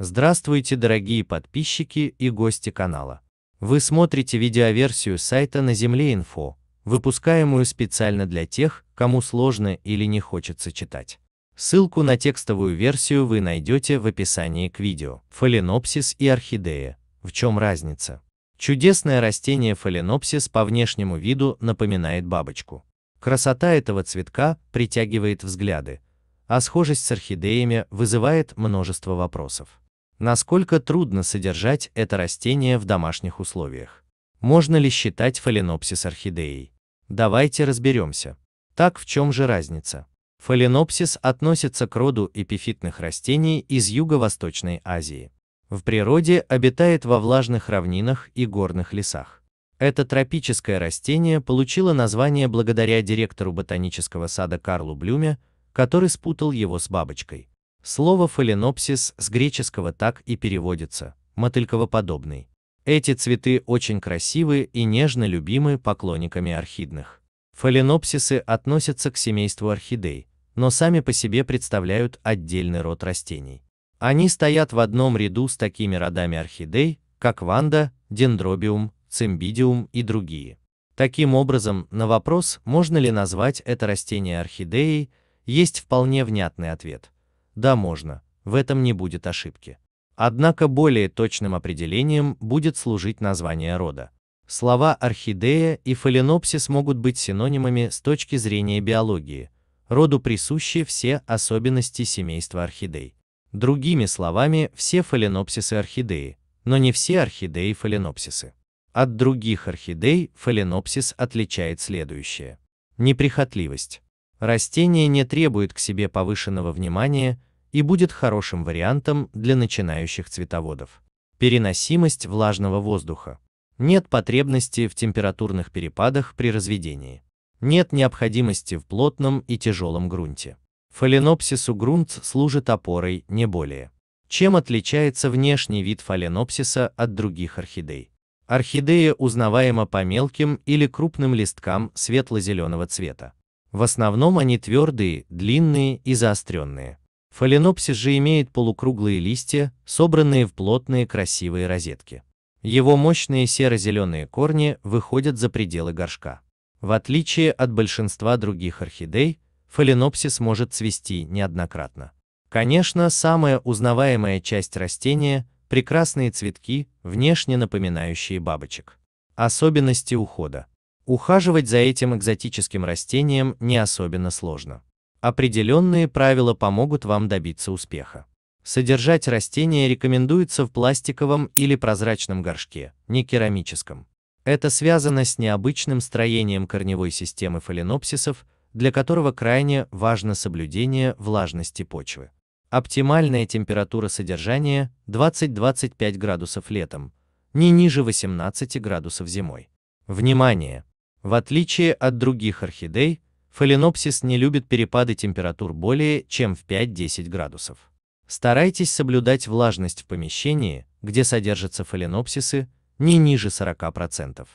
Здравствуйте, дорогие подписчики и гости канала. Вы смотрите видеоверсию сайта на Земле Инфо, выпускаемую специально для тех, кому сложно или не хочется читать. Ссылку на текстовую версию вы найдете в описании к видео. Фаленопсис и орхидея. В чем разница? Чудесное растение фаленопсис по внешнему виду напоминает бабочку. Красота этого цветка притягивает взгляды, а схожесть с орхидеями вызывает множество вопросов. Насколько трудно содержать это растение в домашних условиях? Можно ли считать фаленопсис орхидеей? Давайте разберемся. Так в чем же разница? Фаленопсис относится к роду эпифитных растений из Юго-Восточной Азии. В природе обитает во влажных равнинах и горных лесах. Это тропическое растение получило название благодаря директору ботанического сада Карлу Блюме, который спутал его с бабочкой. Слово фаленопсис с греческого так и переводится – мотыльковоподобный. Эти цветы очень красивые и нежно любимы поклонниками орхидных. Фаленопсисы относятся к семейству орхидей, но сами по себе представляют отдельный род растений. Они стоят в одном ряду с такими родами орхидей, как ванда, дендробиум, цимбидиум и другие. Таким образом, на вопрос, можно ли назвать это растение орхидеей, есть вполне внятный ответ. Да, можно, в этом не будет ошибки. Однако более точным определением будет служить название рода. Слова орхидея и фаленопсис могут быть синонимами с точки зрения биологии. Роду присущи все особенности семейства орхидей. Другими словами, все фаленопсисы орхидеи, но не все орхидеи фаленопсисы. От других орхидей фаленопсис отличает следующее. Неприхотливость растение не требует к себе повышенного внимания и будет хорошим вариантом для начинающих цветоводов. Переносимость влажного воздуха. Нет потребности в температурных перепадах при разведении. Нет необходимости в плотном и тяжелом грунте. Фаленопсису грунт служит опорой не более. Чем отличается внешний вид фаленопсиса от других орхидей? Орхидея узнаваема по мелким или крупным листкам светло-зеленого цвета. В основном они твердые, длинные и заостренные. Фаленопсис же имеет полукруглые листья, собранные в плотные красивые розетки. Его мощные серо-зеленые корни выходят за пределы горшка. В отличие от большинства других орхидей, фаленопсис может цвести неоднократно. Конечно, самая узнаваемая часть растения – прекрасные цветки, внешне напоминающие бабочек. Особенности ухода – Ухаживать за этим экзотическим растением не особенно сложно. Определенные правила помогут вам добиться успеха. Содержать растение рекомендуется в пластиковом или прозрачном горшке, не керамическом. Это связано с необычным строением корневой системы фаленопсисов, для которого крайне важно соблюдение влажности почвы. Оптимальная температура содержания 20-25 градусов летом, не ниже 18 градусов зимой. Внимание! В отличие от других орхидей, фаленопсис не любит перепады температур более чем в 5-10 градусов. Старайтесь соблюдать влажность в помещении, где содержатся фаленопсисы, не ниже 40%.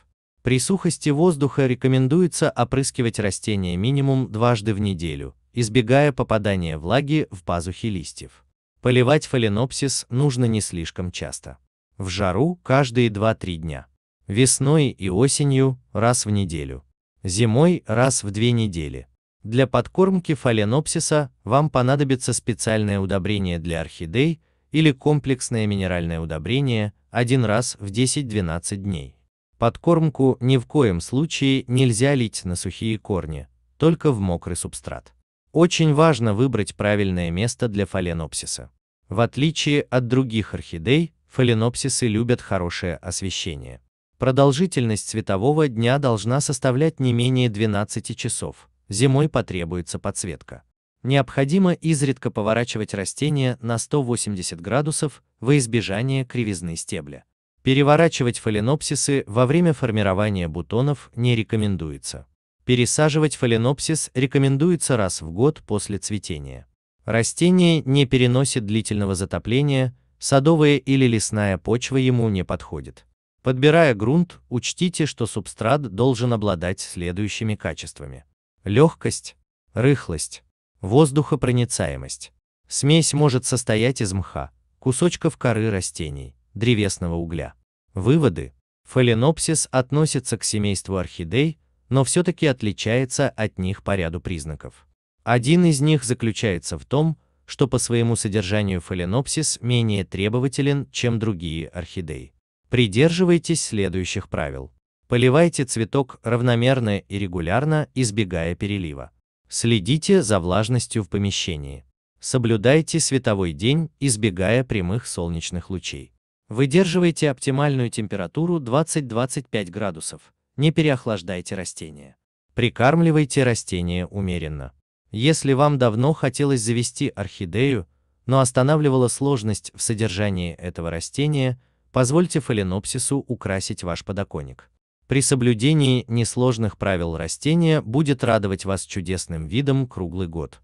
При сухости воздуха рекомендуется опрыскивать растения минимум дважды в неделю, избегая попадания влаги в пазухи листьев. Поливать фаленопсис нужно не слишком часто. В жару каждые 2-3 дня весной и осенью раз в неделю, зимой раз в две недели. Для подкормки фаленопсиса вам понадобится специальное удобрение для орхидей или комплексное минеральное удобрение один раз в 10-12 дней. Подкормку ни в коем случае нельзя лить на сухие корни, только в мокрый субстрат. Очень важно выбрать правильное место для фаленопсиса. В отличие от других орхидей, фаленопсисы любят хорошее освещение. Продолжительность светового дня должна составлять не менее 12 часов. Зимой потребуется подсветка. Необходимо изредка поворачивать растение на 180 градусов во избежание кривизны стебля. Переворачивать фаленопсисы во время формирования бутонов не рекомендуется. Пересаживать фаленопсис рекомендуется раз в год после цветения. Растение не переносит длительного затопления, садовая или лесная почва ему не подходит. Подбирая грунт, учтите, что субстрат должен обладать следующими качествами. Легкость, рыхлость, воздухопроницаемость. Смесь может состоять из мха, кусочков коры растений, древесного угля. Выводы. Фаленопсис относится к семейству орхидей, но все-таки отличается от них по ряду признаков. Один из них заключается в том, что по своему содержанию фаленопсис менее требователен, чем другие орхидеи. Придерживайтесь следующих правил. Поливайте цветок равномерно и регулярно, избегая перелива. Следите за влажностью в помещении. Соблюдайте световой день, избегая прямых солнечных лучей. Выдерживайте оптимальную температуру 20-25 градусов. Не переохлаждайте растения. Прикармливайте растения умеренно. Если вам давно хотелось завести орхидею, но останавливала сложность в содержании этого растения – Позвольте фаленопсису украсить ваш подоконник. При соблюдении несложных правил растения будет радовать вас чудесным видом круглый год.